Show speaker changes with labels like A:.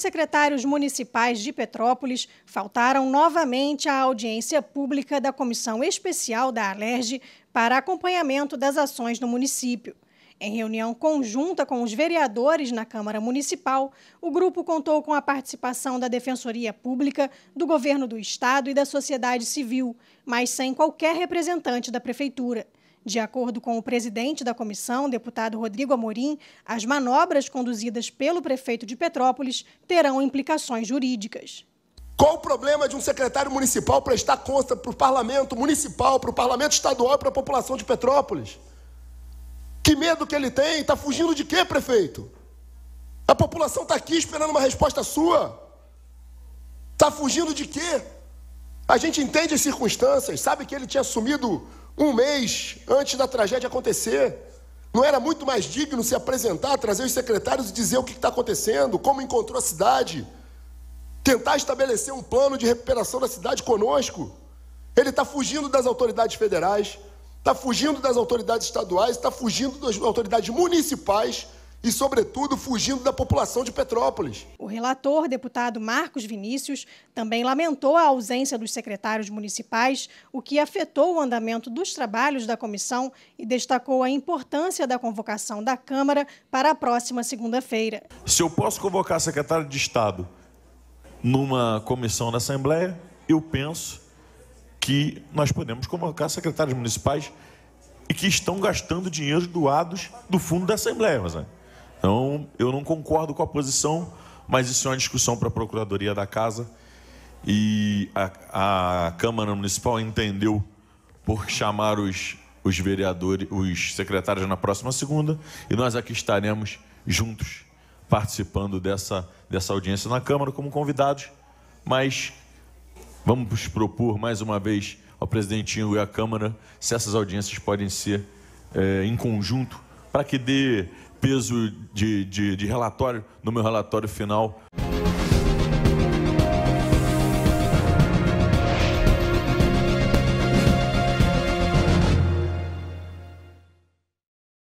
A: os secretários municipais de Petrópolis faltaram novamente à audiência pública da Comissão Especial da Alerj para acompanhamento das ações no município. Em reunião conjunta com os vereadores na Câmara Municipal, o grupo contou com a participação da Defensoria Pública, do Governo do Estado e da sociedade civil, mas sem qualquer representante da Prefeitura. De acordo com o presidente da comissão, deputado Rodrigo Amorim, as manobras conduzidas pelo prefeito de Petrópolis terão implicações jurídicas.
B: Qual o problema de um secretário municipal prestar conta para o parlamento municipal, para o parlamento estadual e para a população de Petrópolis? Que medo que ele tem? Está fugindo de quê, prefeito? A população está aqui esperando uma resposta sua. Está fugindo de quê? A gente entende as circunstâncias, sabe que ele tinha assumido um mês antes da tragédia acontecer. Não era muito mais digno se apresentar, trazer os secretários e dizer o que está acontecendo, como encontrou a cidade, tentar estabelecer um plano de recuperação da cidade conosco? Ele está fugindo das autoridades federais, está fugindo das autoridades estaduais, está fugindo das autoridades municipais e, sobretudo, fugindo da população de Petrópolis.
A: O relator, deputado Marcos Vinícius, também lamentou a ausência dos secretários municipais, o que afetou o andamento dos trabalhos da comissão e destacou a importância da convocação da Câmara para a próxima segunda-feira.
C: Se eu posso convocar secretário de Estado numa comissão da Assembleia, eu penso que nós podemos convocar secretários municipais e que estão gastando dinheiro doados do fundo da Assembleia, mas, né? Então, eu não concordo com a posição, mas isso é uma discussão para a Procuradoria da Casa e a, a Câmara Municipal entendeu por chamar os, os vereadores, os secretários na próxima segunda e nós aqui estaremos juntos participando dessa, dessa audiência na Câmara como convidados, mas vamos propor mais uma vez ao presidentinho e à Câmara se essas audiências podem ser é, em conjunto para que dê peso de, de, de relatório no meu relatório final.